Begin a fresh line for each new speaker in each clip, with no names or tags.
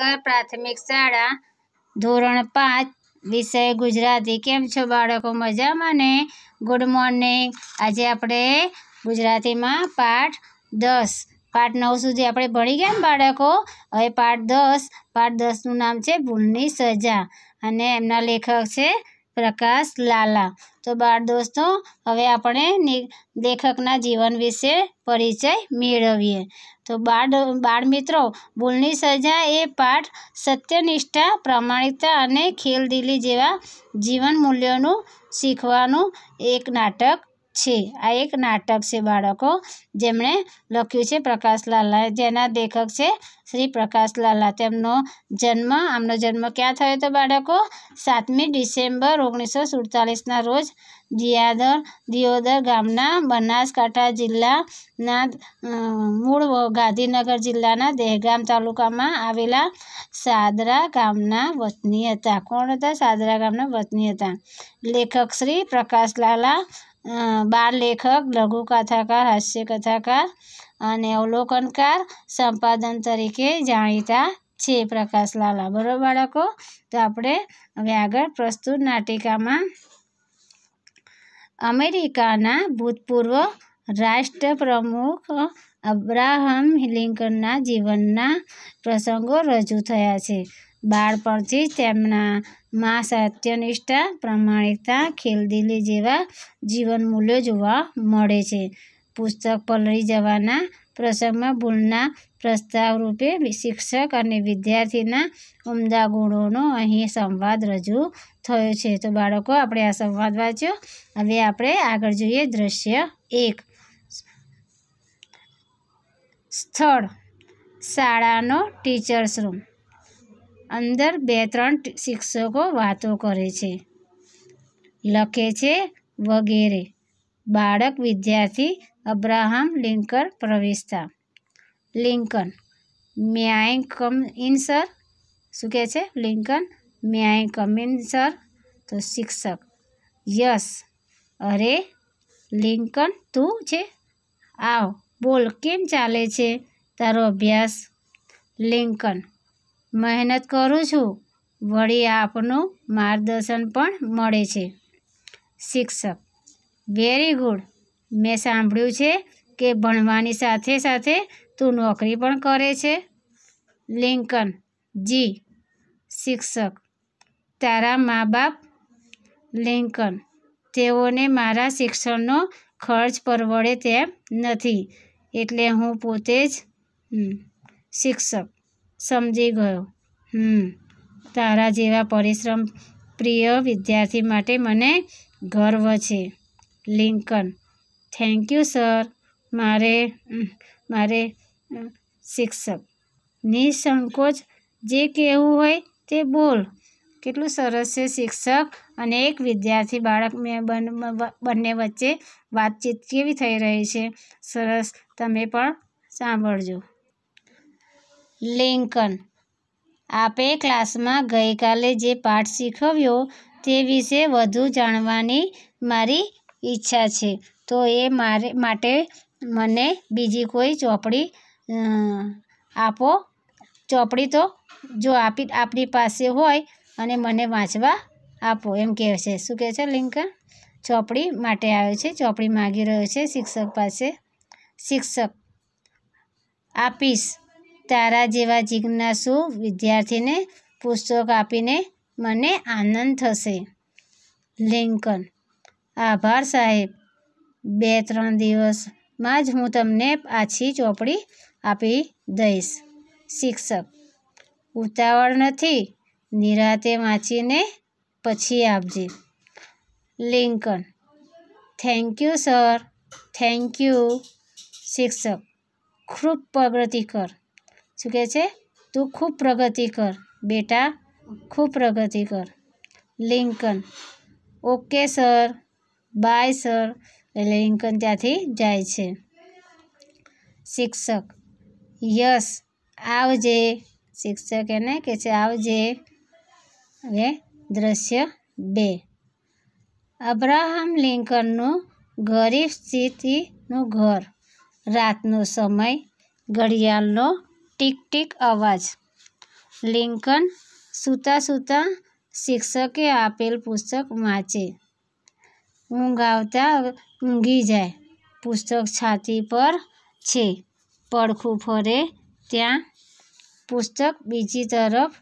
કૃષ્ણનગર પ્રાથમિક શાળા ધોરણ પાંચ વિષય ગુજરાતી કેમ છો બાળકો મજામાં ને ગુડ મોર્નિંગ આજે આપણે ગુજરાતીમાં પાઠ દસ પાઠ નવ સુધી આપણે ભણી ગયા ને બાળકો હવે પાઠ દસ પાઠ દસનું નામ છે ભૂલની સજા અને એમના લેખક છે પ્રકાશ લાલા તો બાળ દોસ્તો હવે આપણે લેખકના જીવન વિશે પરિચય મેળવીએ તો બાળ બાળ મિત્રો ભૂલની સજા એ પાઠ સત્યનિષ્ઠા પ્રામાણિકતા અને ખેલદિલી જેવા જીવન મૂલ્યોનું શીખવાનું એક નાટક છે આ એક નાટક છે બાળકો જેમણે લખ્યું છે પ્રકાશ લાલા જેના લેખક છે શ્રી પ્રકાશ લાલા તેમનો જન્મ આમનો જન્મ ક્યાં થયો હતો બાળકો સાતમી ડિસેમ્બર ઓગણીસો સુડતાલીસના રોજ દિયાદર દિયોદર ગામના બનાસકાંઠા જિલ્લાના મૂળ ગાંધીનગર જિલ્લાના દહેગામ તાલુકામાં આવેલા સાદરા ગામના વતની હતા કોણ હતા સાદરા ગામના વતની હતા લેખક શ્રી પ્રકાશ લાલા બાળ લેખક લઘુ કથાકાર હાસ્ય કથાકાર અને અવલોકનકાર સંપાદન તરીકે જાણીતા છે પ્રકાશ લાલા બરાબર બાળકો તો આપણે હવે આગળ પ્રસ્તુત નાટિકામાં અમેરિકાના ભૂતપૂર્વ રાષ્ટ્ર પ્રમુખ અબ્રાહમ લિંકનના જીવનના પ્રસંગો રજૂ થયા છે બાળપણથી જ તેમના મા સત્યનિષ્ઠા પ્રામાણિકતા ખેલદિલી જેવા જીવન મૂલ્યો જોવા મળે છે પુસ્તક પલળી જવાના પ્રસંગમાં ભૂલના પ્રસ્તાવ રૂપે શિક્ષક અને વિદ્યાર્થીના ઉમદા ગુણોનો અહીં સંવાદ રજૂ થયો છે તો બાળકો આપણે આ સંવાદ વાંચ્યો હવે આપણે આગળ જોઈએ દ્રશ્ય એક સ્થળ શાળાનો ટીચર્સ રૂમ અંદર બે ત્રણ શિક્ષકો વાતો કરે છે લખે છે વગેરે બાળક વિદ્યાર્થી અભરાહમ લિંકર પ્રવેશતા Lincoln may I come in sir સુકે છે Lincoln may I come in sir તો શિક્ષક યસ અરે લિંકન તું છે આવ બોલ કેમ ચાલે છે તારો અભ્યાસ લિંકન મહેનત કરું છું વળી આપનું માર્ગદર્શન પણ મળે છે શિક્ષક વેરી ગુડ મેં સાંભળ્યું છે કે ભણવાની સાથે સાથે તું નોકરી પણ કરે છે લિંકન જી શિક્ષક તારા મા બાપ લિંકન તેઓને મારા શિક્ષણનો ખર્ચ પરવડે તેમ નથી એટલે હું પોતે જ શિક્ષક સમજી ગયો હમ તારા જેવા પરિશ્રમ પ્રિય વિદ્યાર્થી માટે મને ગર્વ છે લિંકન થેન્ક યુ સર મારે મારે શિક્ષક નિસંકોચ જે કહેવું હોય તે બોલ કેટલું સરસ છે શિક્ષક અને એક વિદ્યાર્થી બાળક મેં બંને વચ્ચે વાતચીત કેવી થઈ રહી છે સરસ તમે પણ સાંભળજો લિંકન આપે ક્લાસમાં ગઈકાલે જે પાઠ શીખવ્યો તે વિશે વધુ જાણવાની મારી ઈચ્છા છે તો એ મારે માટે મને બીજી કોઈ ચોપડી આપો ચોપડી તો જો આપી આપણી પાસે હોય અને મને વાંચવા આપો એમ કહે છે શું કહે છે લિંકન ચોપડી માટે આવ્યો છે ચોપડી માગી રહ્યો છે શિક્ષક પાસે શિક્ષક આપીશ તારા જેવા જિજ્ઞાસુ વિદ્યાર્થીને પુસ્તક આપીને મને આનંદ થશે લિંકન આભાર સાહેબ બે ત્રણ દિવસમાં જ હું તમને પાછી ચોપડી આપી દઈશ શિક્ષક ઉતાવળ નથી નિરાતે વાંચીને પછી આપજે Lincoln thank you sir thank you શિક્ષક ખૂબ પ્રગતિ કર शू कह तू खूब प्रगति कर बेटा खूब प्रगति कर Lincoln okay sir bye sir Lincoln त्या जाए शिक्षक यस आजे शिक्षक ने कह आजे ये दृश्य बे अब्राहम लिंकन गरीब स्थिति घर रात समय घड़ियाल ટીક ટીક અવાજ લિંકન સૂતા સૂતા શિક્ષકે આપેલ પુસ્તક વાંચે ઊંઘ આવતા ઊંઘી જાય પુસ્તક છાતી પર છે પડખું ફરે ત્યાં પુસ્તક બીજી તરફ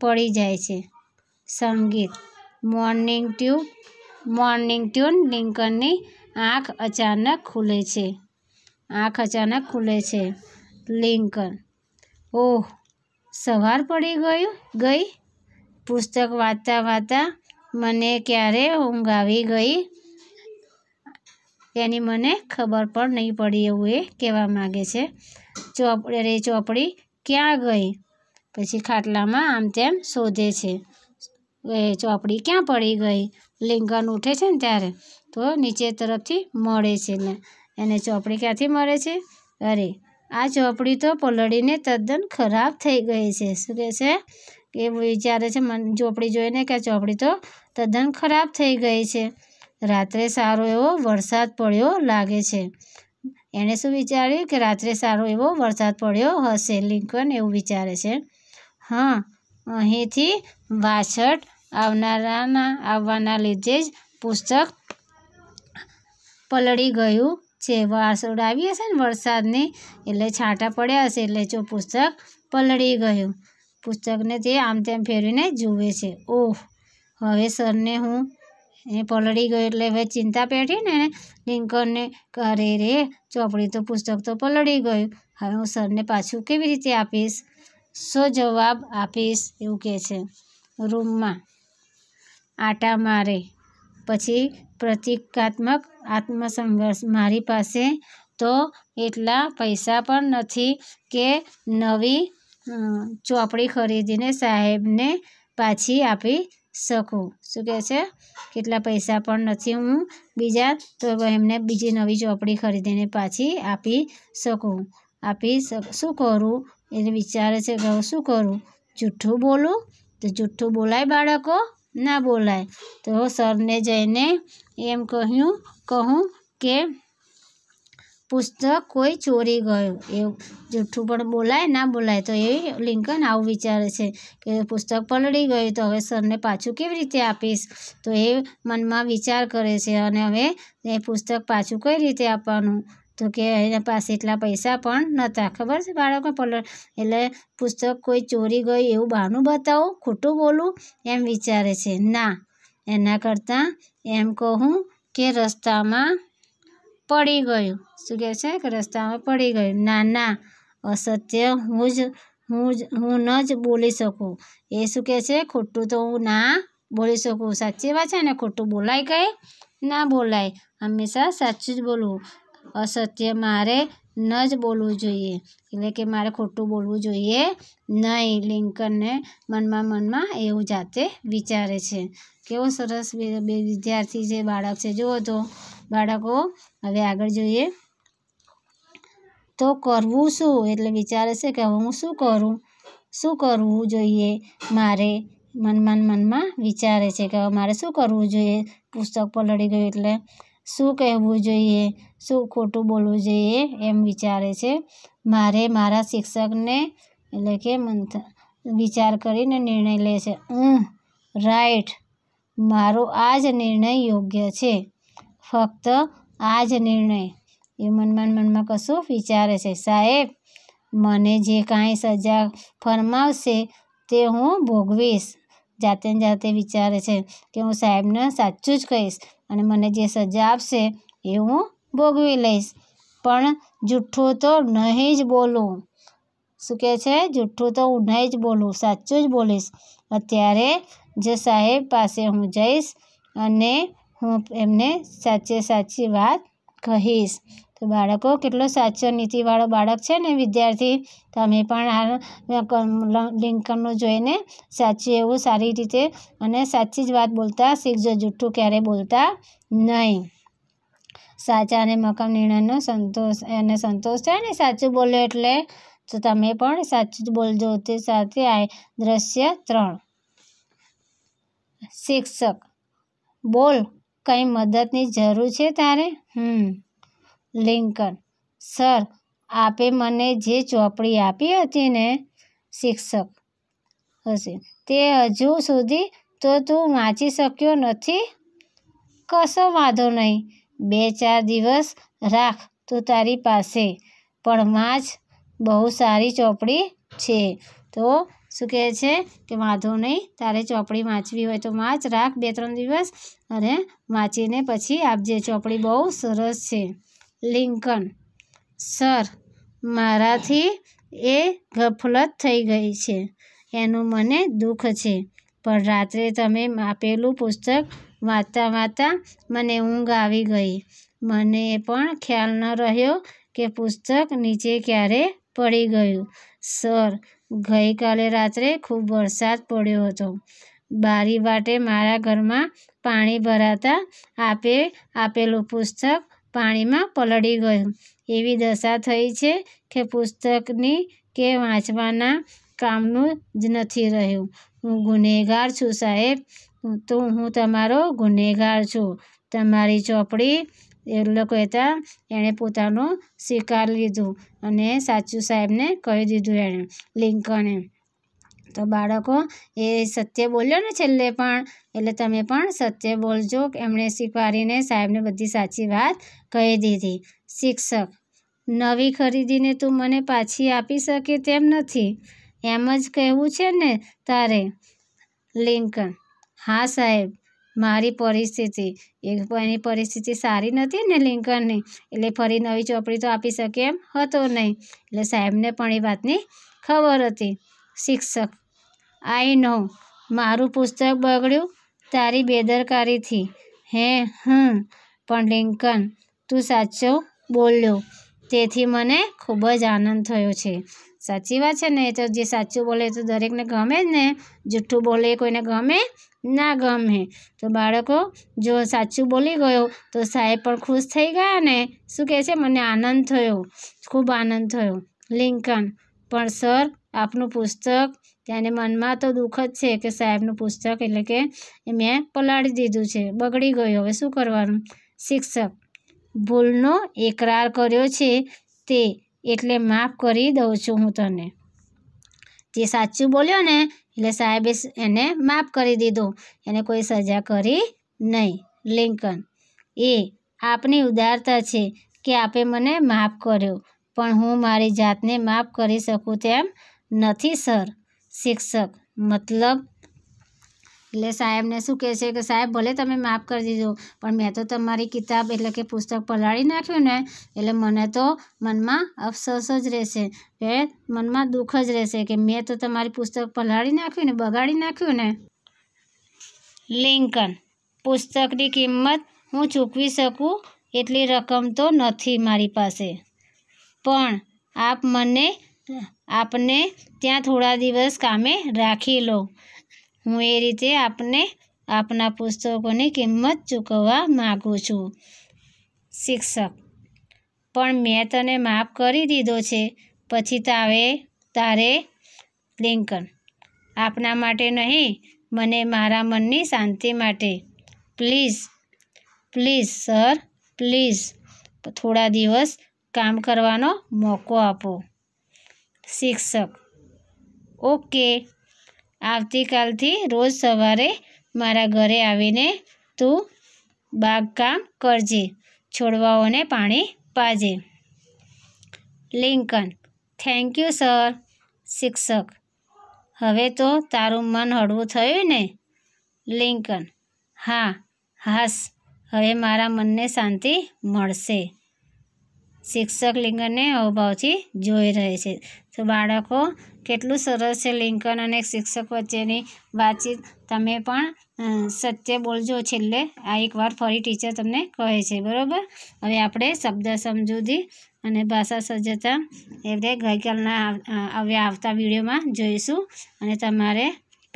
પડી જાય છે સંગીત મોર્નિંગ ટ્યુન મોર્નિંગ ટ્યુન લિંકનની આંખ અચાનક ખુલે છે આંખ અચાનક ખુલે છે લિંકન ઓહ સવાર પડી ગયું ગઈ પુસ્તક વાંચતા વાંચતા મને ક્યારે ઊંઘ આવી ગઈ તેની મને ખબર પણ નહીં પડી એવું એ કહેવા માગે છે ચોપ અરે ચોપડી ક્યાં ગઈ પછી ખાટલામાં આમ તેમ શોધે છે એ ચોપડી ક્યાં પડી ગઈ લિંગન ઉઠે છે ને ત્યારે તો નીચે તરફથી મળે છે ને એને ચોપડી ક્યાંથી મળે છે અરે આ ચોપડી તો પલળીને તદ્દન ખરાબ થઈ ગઈ છે શું કહે છે કે વિચારે છે મન ચોપડી જોઈને કે આ ચોપડી તો તદ્દન ખરાબ થઈ ગઈ છે રાત્રે સારો એવો વરસાદ પડ્યો લાગે છે એણે શું વિચાર્યું કે રાત્રે સારો એવો વરસાદ પડ્યો હશે લિંકન એવું વિચારે છે હા અહીંથી વાછટ આવનારાના આવવાના લીધે જ પુસ્તક પલળી ગયું છે વાસોડ આવી હશે ને વરસાદને એટલે છાંટા પડ્યા હશે એટલે જો પુસ્તક પલળી ગયું પુસ્તકને તે આમ તેમ ફેરવીને જુએ છે ઓહ હવે સરને હું એ પલળી ગયો એટલે હવે ચિંતા પેઠી ને લિંકનને અરે રે ચોપડી તો પુસ્તક તો પલળી ગયું હવે હું સરને પાછું કેવી રીતે આપીશ શો જવાબ આપીશ એવું કહે છે રૂમમાં આટા મારે પછી પ્રતિકાત્મક આત્મસંઘર્ષ મારી પાસે તો એટલા પૈસા પણ નથી કે નવી ચોપડી ખરીદીને સાહેબને પાછી આપી શકું શું કહે છે કેટલા પૈસા પણ નથી હું બીજા તો એમને બીજી નવી ચોપડી ખરીદીને પાછી આપી શકું આપી શું કરું એને વિચારે છે કે શું કરું જૂઠું બોલું તો જૂઠું બોલાય બાળકો ના બોલાય તો સરને જઈને એમ કહ્યું કહું કે પુસ્તક કોઈ ચોરી ગયું એવું જૂઠું પણ બોલાય ના બોલાય તો એ લિંકન આવું વિચારે છે કે પુસ્તક પલળી ગયું તો હવે સરને પાછું કેવી રીતે આપીશ તો એ મનમાં વિચાર કરે છે અને હવે એ પુસ્તક પાછું કઈ રીતે આપવાનું તો કે એના પાસે એટલા પૈસા પણ નહોતા ખબર છે બાળકો પલર એટલે પુસ્તક કોઈ ચોરી ગઈ એવું બહાનું બતાવું ખોટું બોલું એમ વિચારે છે ના એના કરતાં એમ કહું કે રસ્તામાં પડી ગયું શું કહે છે કે રસ્તામાં પડી ગયું ના ના અસત્ય હું જ હું જ હું ન જ બોલી શકું એ શું કહે છે ખોટું તો હું ના બોલી શકું સાચી વાત છે ને ખોટું બોલાય કંઈ ના બોલાય હંમેશા સાચું જ બોલવું અસત્ય મારે ન જ બોલવું જોઈએ એટલે કે મારે ખોટું બોલવું જોઈએ નહીં લિંકનને મનમાં મનમાં એવું જાતે વિચારે છે કેવો સરસ બે વિદ્યાર્થી જે બાળક છે જુઓ તો બાળકો હવે આગળ જોઈએ તો કરવું શું એટલે વિચારે છે કે હું શું કરું શું કરવું જોઈએ મારે મનમાં મનમાં વિચારે છે કે મારે શું કરવું જોઈએ પુસ્તક પલળી ગયું એટલે શું કહેવું જોઈએ શું ખોટું બોલવું જોઈએ એમ વિચારે છે મારે મારા શિક્ષકને એટલે કે મંથ વિચાર કરીને નિર્ણય લે છે ઊંઘ રાઈટ મારો આ જ નિર્ણય યોગ્ય છે ફક્ત આ જ નિર્ણય એ મનમાં મનમાં કશું વિચારે છે સાહેબ મને જે કાંઈ સજા ફરમાવશે તે હું ભોગવીશ જાતે ને જાતે વિચારે છે કે હું સાહેબને સાચું જ કહીશ અને મને જે સજા આપશે એ હું ભોગવી લઈશ પણ જૂઠું તો નહીં જ બોલું શું કહે છે જૂઠું તો હું નહીં જ બોલું સાચું જ બોલીશ અત્યારે જે સાહેબ પાસે હું જઈશ અને હું એમને સાચે સાચી વાત કહીશ તો બાળકો કેટલો સાચો નીતિવાળો બાળક છે ને વિદ્યાર્થી તમે પણ આ લિંકનનું જોઈને સાચું એવું સારી રીતે અને સાચી જ વાત બોલતા શીખજો જૂઠું ક્યારે બોલતા નહીં સાચા અને મકમ નિર્ણયનો સંતોષ અને સંતોષ થાય ને સાચું બોલો એટલે તો તમે પણ સાચું જ બોલજો તે સાથે આ દ્રશ્ય ત્રણ શિક્ષક બોલ કંઈ મદદની જરૂર છે તારે હમ લિંકન સર આપે મને જે ચોપડી આપી હતી ને શિક્ષક હશે તે હજુ સુધી તો તું વાંચી શક્યો નથી કશો વાંધો નહીં બે ચાર દિવસ રાખ તું તારી પાસે પણ વાંચ બહુ સારી ચોપડી છે તો શું કહે છે કે વાંધો નહીં તારે ચોપડી વાંચવી હોય તો વાંચ રાખ બે ત્રણ દિવસ અને વાંચીને પછી આપજે ચોપડી બહુ સરસ છે લિંકન સર મારાથી એ ગફલત થઈ ગઈ છે એનું મને દુઃખ છે પણ રાત્રે તમે આપેલું પુસ્તક વાંચતા વાંચતા મને ઊંઘ આવી ગઈ મને પણ ખ્યાલ ન રહ્યો કે પુસ્તક નીચે ક્યારે પડી ગયું સર ગઈકાલે રાત્રે ખૂબ વરસાદ પડ્યો હતો બારી વાટે મારા ઘરમાં પાણી ભરાતા આપે આપેલું પુસ્તક પાણીમાં પલળી ગયું એવી દશા થઈ છે કે પુસ્તકની કે વાંચવાના કામનું જ નથી રહ્યું હું ગુનેગાર છું સાહેબ તો હું તમારો ગુનેગાર છું તમારી ચોપડી એ લોકો હતા એણે પોતાનું સ્વીકાર લીધું અને સાચું સાહેબને કહી દીધું એણે લિંકને તો બાળકો એ સત્ય બોલ્યો ને છેલ્લે પણ એટલે તમે પણ સત્ય બોલજો એમણે સ્વીકારીને સાહેબને બધી સાચી વાત કહી દીધી શિક્ષક નવી ખરીદીને તું મને પાછી આપી શકે તેમ નથી એમ જ કહેવું છે ને તારે લિંકન હા સાહેબ મારી પરિસ્થિતિ એ એની પરિસ્થિતિ સારી નથી ને લિંકનની એટલે ફરી નવી ચોપડી તો આપી શકે એમ હતો નહીં એટલે સાહેબને પણ એ વાતની ખબર હતી શિક્ષક આઈ નો મારું પુસ્તક બગડ્યું તારી બેદરકારીથી હે હં પણ લિંકન તું સાચો બોલ્યો તેથી મને ખૂબ જ આનંદ થયો છે સાચી વાત છે ને એ તો જે સાચું બોલે તો દરેકને ગમે જ ને જૂઠું બોલે કોઈને ગમે ના ગમે તો બાળકો જો સાચું બોલી ગયો તો સાહેબ પણ ખુશ થઈ ગયા ને શું કહે છે મને આનંદ થયો ખૂબ આનંદ થયો લિંકન પણ સર આપનું પુસ્તક તેને મનમાં તો દુઃખ જ છે કે સાહેબનું પુસ્તક એટલે કે મેં પલાળી દીધું છે બગડી ગયું હવે શું કરવાનું શિક્ષક ભૂલનો એકરાર કર્યો છે તે એટલે માફ કરી દઉં છું હું તને જે સાચું બોલ્યો ને એટલે સાહેબે એને માફ કરી દીધો એને કોઈ સજા કરી નહીં લિંકન એ આપની ઉદારતા છે કે આપે મને માફ કર્યો પણ હું મારી જાતને માફ કરી શકું તેમ નથી સર શિક્ષક મતલબ એલે સાહેબને શું કહે છે કે સાહેબ બોલે તમે માફ કરી દેજો પણ મેં તો તમારી કિતાબ એટલે કે પુસ્તક પલાળી નાખ્યું ને એટલે મને તો મનમાં અફસોસ જ રહેશે કે મનમાં દુખ જ રહેશે કે મેં તો તમારી પુસ્તક પલાળી નાખી ને બગાડી નાખી ને લિંકન પુસ્તકની કિંમત હું ચૂકવી શકું એટલે રકમ તો નથી મારી પાસે પણ આપ મને આપને ત્યાં થોડા દિવસ કામે રાખી લો હું એ રીતે આપને આપના પુસ્તકોની કિંમત ચૂકવવા માગું છું શિક્ષક પણ મેં તને માફ કરી દીધો છે પછી તાવે તારે લિંકન આપના માટે નહીં મને મારા મનની શાંતિ માટે પ્લીઝ પ્લીઝ સર પ્લીઝ થોડા દિવસ કામ કરવાનો મોકો આપો શિક્ષક ઓકે આવતીકાલથી રોજ સવારે મારા ઘરે આવીને તું બાગકામ કરજે છોડવાઓને પાણી પાજે લિંકન થેન્ક યુ સર શિક્ષક હવે તો તારું મન હળવું થયું ને લિંકન હા હાસ હવે મારા મનને શાંતિ મળશે શિક્ષક લિંકનને અવભાવથી જોઈ રહે છે તો બાળકો કેટલું સરસ છે લિંકન અને શિક્ષક વચ્ચેની વાતચીત તમે પણ સત્ય બોલજો છેલ્લે આ એકવાર ફરી ટીચર તમને કહે છે બરાબર હવે આપણે શબ્દ સમજૂતી અને ભાષા સજ્જતા એટલે ગઈકાલના હવે આવતા વિડીયોમાં જોઈશું અને તમારે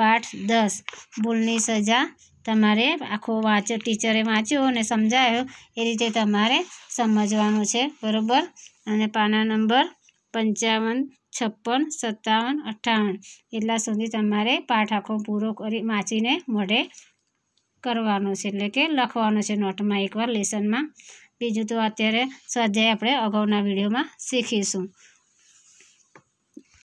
પાઠ દસ ભૂલની સજા તમારે આખો વાંચ્યો ટીચરે વાંચ્યો અને સમજાયો એ રીતે તમારે સમજવાનું છે બરાબર અને પાના નંબર પંચાવન છપ્પન સત્તાવન અઠ્ઠાવન એટલા સુધી તમારે પાઠ આખો પૂરો કરી વાંચીને મોઢે કરવાનો છે એટલે કે લખવાનું છે નોટમાં એકવાર લેસનમાં બીજું તો અત્યારે સ્વાધ્યાય આપણે અગાઉના વિડીયોમાં શીખીશું